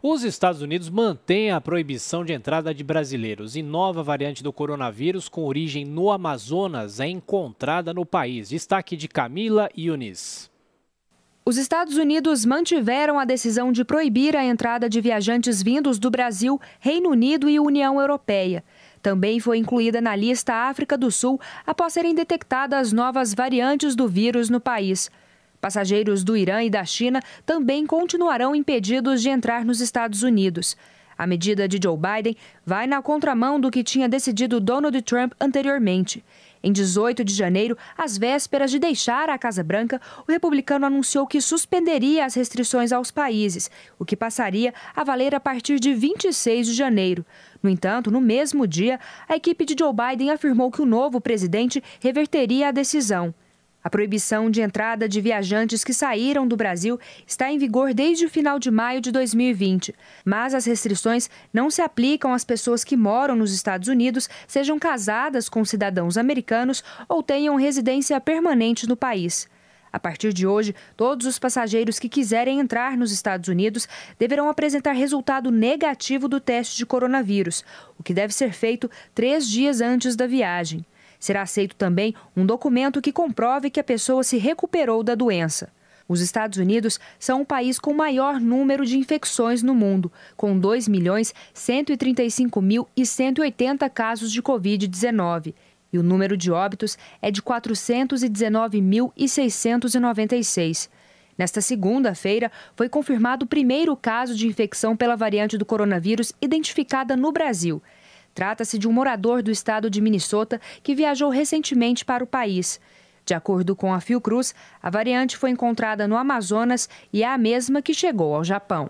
Os Estados Unidos mantêm a proibição de entrada de brasileiros e nova variante do coronavírus com origem no Amazonas é encontrada no país. Destaque de Camila Yunis. Os Estados Unidos mantiveram a decisão de proibir a entrada de viajantes vindos do Brasil, Reino Unido e União Europeia. Também foi incluída na lista África do Sul após serem detectadas novas variantes do vírus no país. Passageiros do Irã e da China também continuarão impedidos de entrar nos Estados Unidos. A medida de Joe Biden vai na contramão do que tinha decidido Donald Trump anteriormente. Em 18 de janeiro, às vésperas de deixar a Casa Branca, o republicano anunciou que suspenderia as restrições aos países, o que passaria a valer a partir de 26 de janeiro. No entanto, no mesmo dia, a equipe de Joe Biden afirmou que o novo presidente reverteria a decisão. A proibição de entrada de viajantes que saíram do Brasil está em vigor desde o final de maio de 2020, mas as restrições não se aplicam às pessoas que moram nos Estados Unidos, sejam casadas com cidadãos americanos ou tenham residência permanente no país. A partir de hoje, todos os passageiros que quiserem entrar nos Estados Unidos deverão apresentar resultado negativo do teste de coronavírus, o que deve ser feito três dias antes da viagem. Será aceito também um documento que comprove que a pessoa se recuperou da doença. Os Estados Unidos são o país com maior número de infecções no mundo, com 2.135.180 milhões mil e casos de Covid-19. E o número de óbitos é de 419.696. Nesta segunda-feira, foi confirmado o primeiro caso de infecção pela variante do coronavírus identificada no Brasil. Trata-se de um morador do estado de Minnesota que viajou recentemente para o país. De acordo com a Fiocruz, a variante foi encontrada no Amazonas e é a mesma que chegou ao Japão.